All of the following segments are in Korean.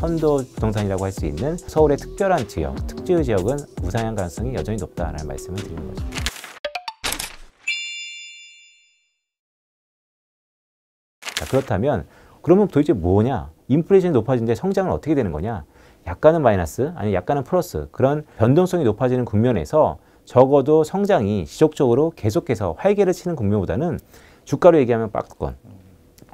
선도 부동산이라고 할 수 있는 서울의 특별한 지역, 특지의 지역은 무상향 가능성이 여전히 높다는 말씀을 드리는 거죠. 자, 그렇다면 그러면 도대체 뭐냐? 인플레이션이 높아지는데 성장은 어떻게 되는 거냐? 약간은 마이너스, 아니 약간은 플러스 그런 변동성이 높아지는 국면에서 적어도 성장이 지속적으로 계속해서 활개를 치는 국면보다는 주가로 얘기하면 박스권,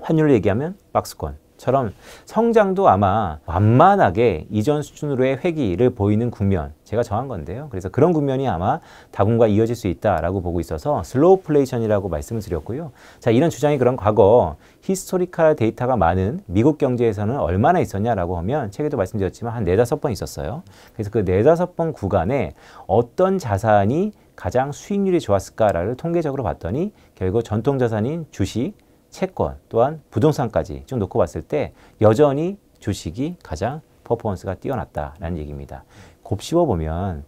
환율로 얘기하면 박스권, 처럼 성장도 아마 완만하게 이전 수준으로의 회기를 보이는 국면 제가 정한 건데요. 그래서 그런 국면이 아마 다군과 이어질 수 있다라고 보고 있어서 슬로우플레이션이라고 말씀을 드렸고요. 자 이런 주장이 그런 과거 히스토리컬 데이터가 많은 미국 경제에서는 얼마나 있었냐라고 하면 책에도 말씀드렸지만 한 네다섯 번 있었어요. 그래서 그 네다섯 번 구간에 어떤 자산이 가장 수익률이 좋았을까를 통계적으로 봤더니 결국 전통 자산인 주식, 채권 또한 부동산까지 좀 놓고 봤을 때 여전히 주식이 가장 퍼포먼스가 뛰어났다라는 얘기입니다. 곱씹어 보면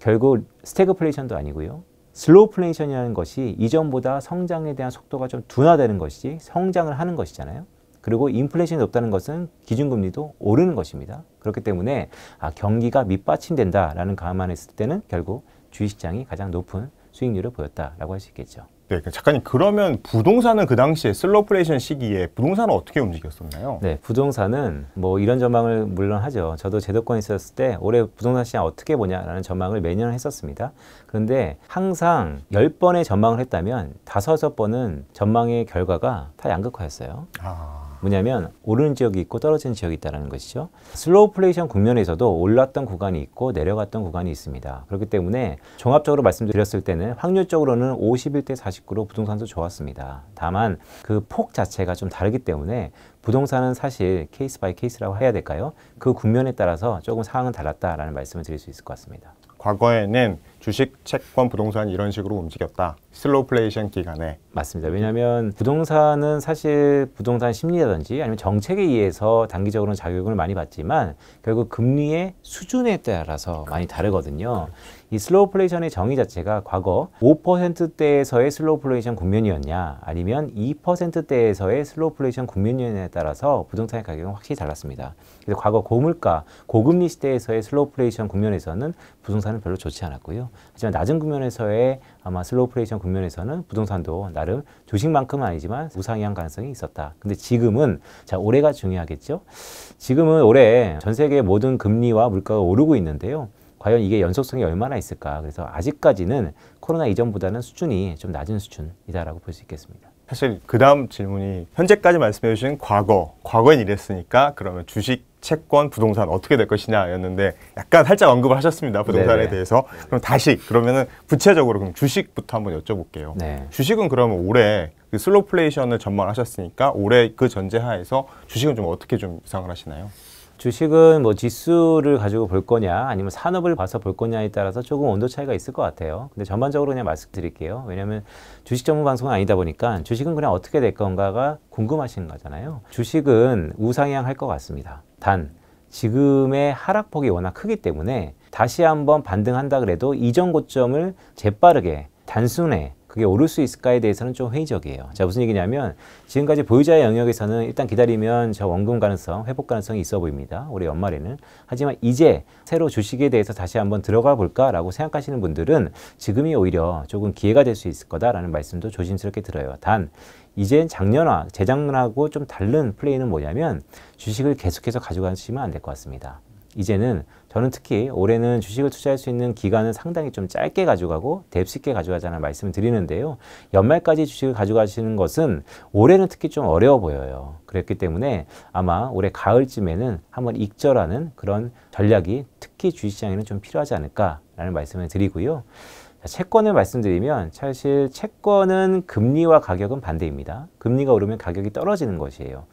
결국 스태그플레이션도 아니고요. 슬로우플레이션이라는 것이 이전보다 성장에 대한 속도가 좀 둔화되는 것이지 성장을 하는 것이잖아요. 그리고 인플레이션이 높다는 것은 기준금리도 오르는 것입니다. 그렇기 때문에 아, 경기가 밑받침된다라는 감안했을 때는 결국 주식시장이 가장 높은 수익률을 보였다라고 할 수 있겠죠. 네, 작가님 그러면 부동산은 그 당시에 슬로프레이션 시기에 부동산은 어떻게 움직였었나요? 네, 부동산은 뭐 이런 전망을 물론 하죠. 저도 제도권 있었을 때 올해 부동산 시장 어떻게 보냐라는 전망을 매년 했었습니다. 그런데 항상 열번의 전망을 했다면 다섯 번은 전망의 결과가 다 양극화였어요. 아... 뭐냐면 오른 지역이 있고 떨어진 지역이 있다는 것이죠. 슬로우플레이션 국면에서도 올랐던 구간이 있고 내려갔던 구간이 있습니다. 그렇기 때문에 종합적으로 말씀드렸을 때는 확률적으로는 51대 49로 부동산도 좋았습니다. 다만 그 폭 자체가 좀 다르기 때문에 부동산은 사실 케이스 바이 케이스라고 해야 될까요? 그 국면에 따라서 조금 상황은 달랐다라는 말씀을 드릴 수 있을 것 같습니다. 과거에는 주식, 채권, 부동산 이런 식으로 움직였다. 슬로플레이션 우 기간에. 맞습니다. 왜냐하면 부동산은 사실 부동산 심리라든지 아니면 정책에 의해서 단기적으로는 자격을 많이 받지만 결국 금리의 수준에 따라서 많이 다르거든요. 이 슬로플레이션의 우 정의 자체가 과거 5%대에서의 슬로플레이션 우 국면이었냐 아니면 2%대에서의 슬로플레이션 우 국면이었냐에 따라서 부동산의 가격은 확실히 달랐습니다. 그래서 과거 고물가, 고금리 시대에서의 슬로플레이션 우 국면에서는 부동산은 별로 좋지 않았고요. 하지만 낮은 국면에서의 아마 슬로우 플레이션 국면에서는 부동산도 나름 조식만큼은 아니지만 우상향 가능성이 있었다. 근데 지금은 자 올해가 중요하겠죠. 지금은 올해 전 세계 모든 금리와 물가가 오르고 있는데요. 과연 이게 연속성이 얼마나 있을까. 그래서 아직까지는 코로나 이전보다는 수준이 좀 낮은 수준이다라고 볼 수 있겠습니다. 사실 그 다음 질문이 현재까지 말씀해 주신 과거, 과거엔 이랬으니까 그러면 주식 채권, 부동산 어떻게 될 것이냐였는데 약간 살짝 언급을 하셨습니다. 부동산에 네네. 대해서. 그럼 다시 그러면은 구체적으로 그럼 주식부터 한번 여쭤볼게요. 네. 주식은 그러면 올해 그 슬로플레이션을 전망하셨으니까 올해 그 전제하에서 주식은 좀 어떻게 좀 예상을 하시나요? 주식은 뭐 지수를 가지고 볼 거냐 아니면 산업을 봐서 볼 거냐에 따라서 조금 온도 차이가 있을 것 같아요. 근데 전반적으로 그냥 말씀드릴게요. 왜냐하면 주식 전문 방송은 아니다 보니까 주식은 그냥 어떻게 될 건가가 궁금하신 거잖아요. 주식은 우상향할 것 같습니다. 단 지금의 하락폭이 워낙 크기 때문에 다시 한번 반등한다 그래도 이전 고점을 재빠르게 단순에 그게 오를 수 있을까에 대해서는 좀 회의적이에요. 자 무슨 얘기냐면 지금까지 보유자의 영역에서는 일단 기다리면 저 원금 가능성, 회복 가능성이 있어 보입니다. 올해 연말에는. 하지만 이제 새로 주식에 대해서 다시 한번 들어가 볼까라고 생각하시는 분들은 지금이 오히려 조금 기회가 될 수 있을 거다라는 말씀도 조심스럽게 들어요. 단 이젠 작년화, 재작년하고 좀 다른 플레이는 뭐냐면 주식을 계속해서 가져가시면 안 될 것 같습니다. 이제는 저는 특히 올해는 주식을 투자할 수 있는 기간은 상당히 좀 짧게 가져가고 뎁 쉽게 가져가자는 말씀을 드리는데요. 연말까지 주식을 가져가시는 것은 올해는 특히 좀 어려워 보여요. 그랬기 때문에 아마 올해 가을쯤에는 한번 익절하는 그런 전략이 특히 주식시장에는 좀 필요하지 않을까라는 말씀을 드리고요. 채권을 말씀드리면 사실 채권은 금리와 가격은 반대입니다. 금리가 오르면 가격이 떨어지는 것이에요.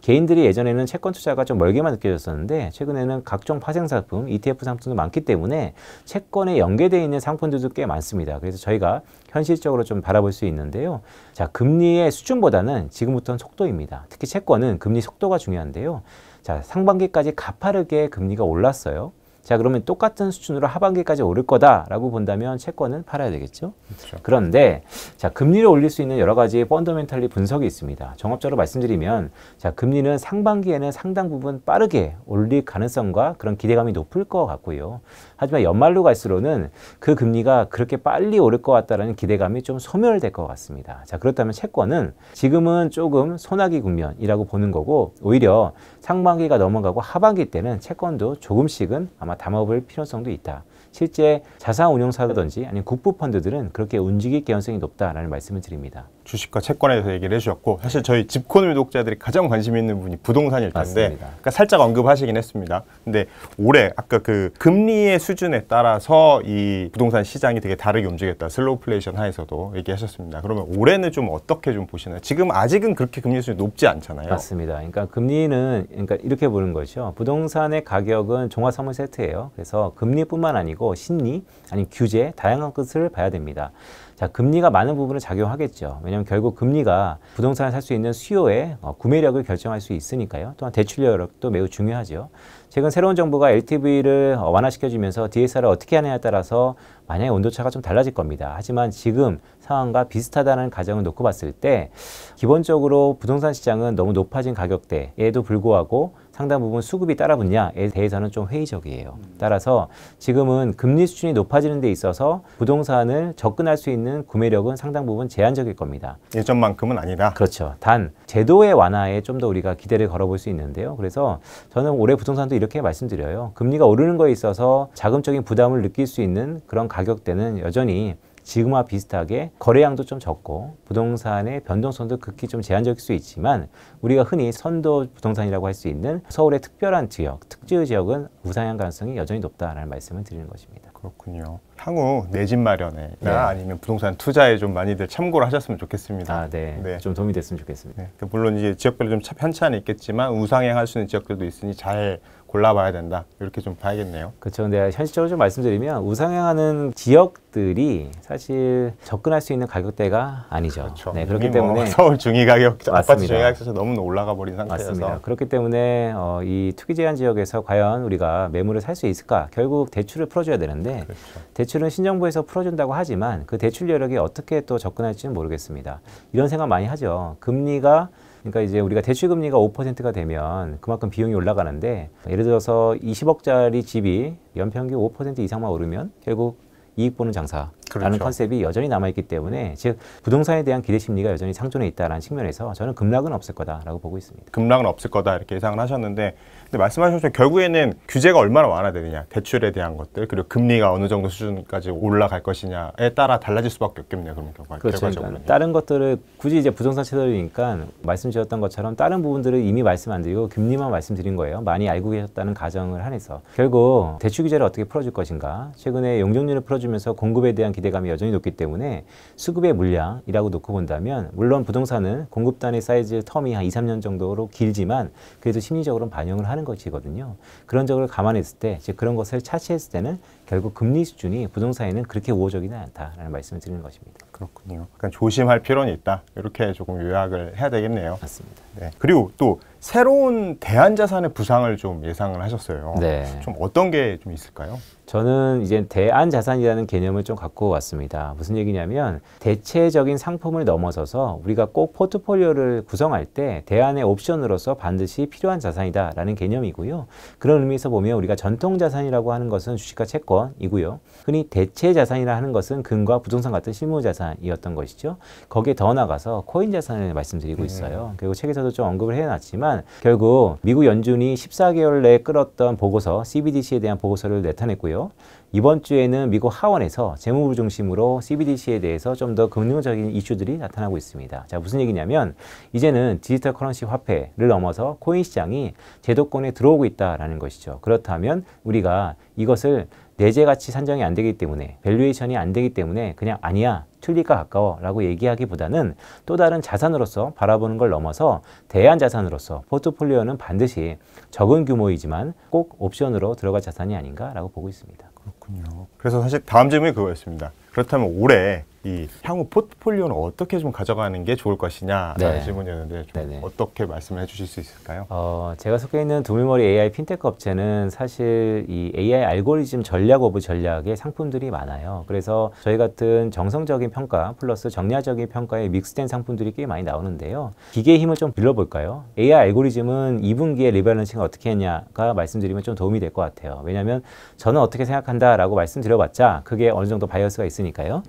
개인들이 예전에는 채권 투자가 좀 멀게만 느껴졌었는데 최근에는 각종 파생상품, ETF 상품도 많기 때문에 채권에 연계되어 있는 상품들도 꽤 많습니다. 그래서 저희가 현실적으로 좀 바라볼 수 있는데요. 자, 금리의 수준보다는 지금부터는 속도입니다. 특히 채권은 금리 속도가 중요한데요. 자, 상반기까지 가파르게 금리가 올랐어요. 자 그러면 똑같은 수준으로 하반기까지 오를 거다라고 본다면 채권은 팔아야 되겠죠. 그렇죠. 그런데자 금리를 올릴 수 있는 여러 가지 펀더멘탈리 분석이 있습니다. 종합적으로 말씀드리면 자 금리는 상반기에는 상당 부분 빠르게 올릴 가능성과 그런 기대감이 높을 것 같고요. 하지만 연말로 갈수록은 그 금리가 그렇게 빨리 오를 것 같다라는 기대감이 좀 소멸될 것 같습니다. 자 그렇다면 채권은 지금은 조금 소나기 국면이라고 보는 거고 오히려 상반기가 넘어가고 하반기 때는 채권도 조금씩은 아마 담아 볼 필요성도 있다. 실제 자산운용사라든지 아니면 국부펀드들은 그렇게 움직일 개연성이 높다라는 말씀을 드립니다. 주식과 채권에 대해서 얘기를 해주셨고 사실 저희 집코유 독자들이 가장 관심 있는 분이 부동산일 텐데 맞습니다. 그러니까 살짝 언급하시긴 했습니다. 근데 올해 아까 그 금리의 수준에 따라서 이 부동산 시장이 되게 다르게 움직였다. 슬로우플레이션 하에서도 얘기하셨습니다. 그러면 올해는 좀 어떻게 좀 보시나요? 지금 아직은 그렇게 금리 수준이 높지 않잖아요. 맞습니다. 그러니까 금리는 그러니까 이렇게 보는 거죠. 부동산의 가격은 종합 선물 세트예요. 그래서 금리뿐만 아니고 되고 심리 아니면 규제 다양한 것을 봐야 됩니다. 자, 금리가 많은 부분을 작용하겠죠. 왜냐하면 결국 금리가 부동산을 살 수 있는 수요의 어, 구매력을 결정할 수 있으니까요. 또한 대출력도 매우 중요하죠. 최근 새로운 정부가 LTV를 어, 완화시켜주면서 DSR을 어떻게 하느냐에 따라서 만약에 온도차가 좀 달라질 겁니다. 하지만 지금 상황과 비슷하다는 가정을 놓고 봤을 때 기본적으로 부동산 시장은 너무 높아진 가격대에도 불구하고 상당 부분 수급이 따라붙냐에 대해서는 좀 회의적이에요. 음. 따라서 지금은 금리 수준이 높아지는 데 있어서 부동산을 접근할 수 있는 구매력은 상당 부분 제한적일 겁니다. 예전만큼은 아니다. 그렇죠. 단 제도의 완화에 좀 더 우리가 기대를 걸어볼 수 있는데요. 그래서 저는 올해 부동산도 이렇게 말씀드려요. 금리가 오르는 거에 있어서 자금적인 부담을 느낄 수 있는 그런 가격 가격대는 여전히 지금과 비슷하게 거래량도 좀 적고 부동산의 변동성도 극히 좀 제한적일 수 있지만 우리가 흔히 선도 부동산이라고 할 수 있는 서울의 특별한 지역, 특지의 지역은 우상향 가능성이 여전히 높다라는 말씀을 드리는 것입니다. 그렇군요. 향후 내 집마련에 네. 아니면 부동산 투자에 좀 많이들 참고를 하셨으면 좋겠습니다. 아, 네. 네. 좀 도움이 됐으면 좋겠습니다. 네. 물론 이제 지역별로 좀 편차는 있겠지만 우상향할 수 있는 지역들도 있으니 잘 골라봐야 된다 이렇게 좀 봐야겠네요. 그렇죠. 근데 현실적으로 좀 말씀드리면 우상향하는 지역들이 사실 접근할 수 있는 가격대가 아니죠. 그렇죠. 네, 그렇기 뭐 때문에 뭐 서울 중위 가격, 아파트 중위 가격에서 너무 올라가 버린 상태여서 맞습니다. 그렇기 때문에 어, 이 투기 제한 지역에서 과연 우리가 매물을 살 수 있을까? 결국 대출을 풀어줘야 되는데 그렇죠. 대출은 신정부에서 풀어준다고 하지만 그 대출 여력이 어떻게 또 접근할지는 모르겠습니다. 이런 생각 많이 하죠. 금리가 그러니까 이제 우리가 대출금리가 5%가 되면 그만큼 비용이 올라가는데 예를 들어서 20억짜리 집이 연평균 5% 이상만 오르면 결국 이익 보는 장사 그렇죠. 컨셉이 여전히 남아있기 때문에 즉 부동산에 대한 기대 심리가 여전히 상존해 있다라는 측면에서 저는 급락은 없을 거다라고 보고 있습니다. 급락은 없을 거다 이렇게 예상을 하셨는데 근데 말씀하셨지 결국에는 규제가 얼마나 완화되느냐 대출에 대한 것들 그리고 금리가 어느 정도 수준까지 올라갈 것이냐에 따라 달라질 수밖에 없겠네요. 그럼 결과, 그렇죠. 그러니까 결과적으로 다른 것들을 굳이 이제 부동산 채널이니까 말씀드렸던 것처럼 다른 부분들을 이미 말씀 안 드리고 금리만 말씀드린 거예요. 많이 알고 계셨다는 가정을 한해서 결국 대출 규제를 어떻게 풀어줄 것인가 최근에 용적률을 풀어주면서 공급에 대한 기대감이 여전히 높기 때문에 수급의 물량이라고 놓고 본다면 물론 부동산은 공급단의 사이즈 텀이 한 2, 3년 정도로 길지만 그래도 심리적으로 반영을 하는 것이거든요. 그런 점을 감안했을 때, 즉 그런 것을 차치했을 때는 결국 금리 수준이 부동산에는 그렇게 우호적이지 않다라는 말씀을 드리는 것입니다. 그렇군요. 약간 조심할 필요는 있다. 이렇게 조금 요약을 해야 되겠네요. 맞습니다. 네. 그리고 또 새로운 대안 자산의 부상을 좀 예상을 하셨어요. 네. 좀 어떤 게 좀 있을까요? 저는 이제 대안 자산이라는 개념을 좀 갖고 왔습니다. 무슨 얘기냐면 대체적인 상품을 넘어서서 우리가 꼭 포트폴리오를 구성할 때 대안의 옵션으로서 반드시 필요한 자산이다라는 개념이고요. 그런 의미에서 보면 우리가 전통 자산이라고 하는 것은 주식과 채권 물이고요 흔히 대체 자산이라 하는 것은 금과 부동산 같은 실무 자산이었던 것이죠. 거기에 더 나가서 코인 자산을 말씀드리고 네. 있어요. 그리고 책에서도 좀 언급을 해놨지만 결국 미국 연준이 14개월 내에 끌었던 보고서, CBDC에 대한 보고서를 내타냈고요. 이번 주에는 미국 하원에서 재무부 중심으로 CBDC에 대해서 좀 더 긍정적인 이슈들이 나타나고 있습니다. 자, 무슨 얘기냐면 이제는 디지털 커런시 화폐를 넘어서 코인 시장이 제도권에 들어오고 있다라는 것이죠. 그렇다면 우리가 이것을 내재 가치 산정이 안 되기 때문에 밸류에이션이 안 되기 때문에 그냥 아니야 틀릴까 가까워 라고 얘기하기보다는 또 다른 자산으로서 바라보는 걸 넘어서 대안 자산으로서 포트폴리오는 반드시 적은 규모이지만 꼭 옵션으로 들어갈 자산이 아닌가 라고 보고 있습니다. 그렇군요. 그래서 사실 다음 질문이 그거였습니다. 그렇다면 올해 이 향후 포트폴리오는 어떻게 좀 가져가는 게 좋을 것이냐라는 네. 질문이었는데 어떻게 말씀을 해주실 수 있을까요? 어, 제가 속해 있는 두물머리 AI 핀테크 업체는 사실 이 AI 알고리즘 전략 오브 전략의 상품들이 많아요. 그래서 저희 같은 정성적인 평가 플러스 정량적인 평가에 믹스된 상품들이 꽤 많이 나오는데요. 기계의 힘을 좀 빌려볼까요? AI 알고리즘은 2분기에 리밸런싱을 어떻게 했냐가 말씀드리면 좀 도움이 될 것 같아요. 왜냐하면 저는 어떻게 생각한다라고 말씀드려봤자 그게 어느 정도 바이어스가 있으니까 있으니까요.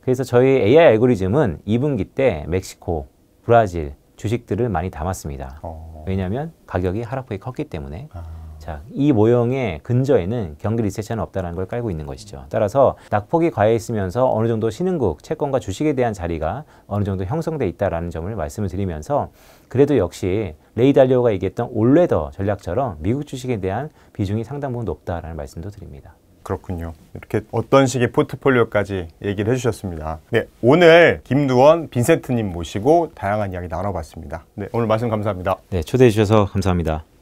그래서 저희 AI 알고리즘은 2분기 때 멕시코, 브라질 주식들을 많이 담았습니다. 어. 왜냐하면 가격이 하락폭이 컸기 때문에. 아. 자, 이 모형의 근저에는 경기 리세션은 없다는 걸 깔고 있는 것이죠. 따라서 낙폭이 과해 있으면서 어느 정도 신흥국, 채권과 주식에 대한 자리가 어느 정도 형성돼 있다는 점을 말씀을 드리면서 그래도 역시 레이 달리오가 얘기했던 올레더 전략처럼 미국 주식에 대한 비중이 상당 부분 높다라는 말씀도 드립니다. 그렇군요. 이렇게 어떤 식의 포트폴리오까지 얘기를 해주셨습니다. 네, 오늘 김두원, 빈센트님 모시고 다양한 이야기 나눠봤습니다. 네, 오늘 말씀 감사합니다. 네, 초대해 주셔서 감사합니다.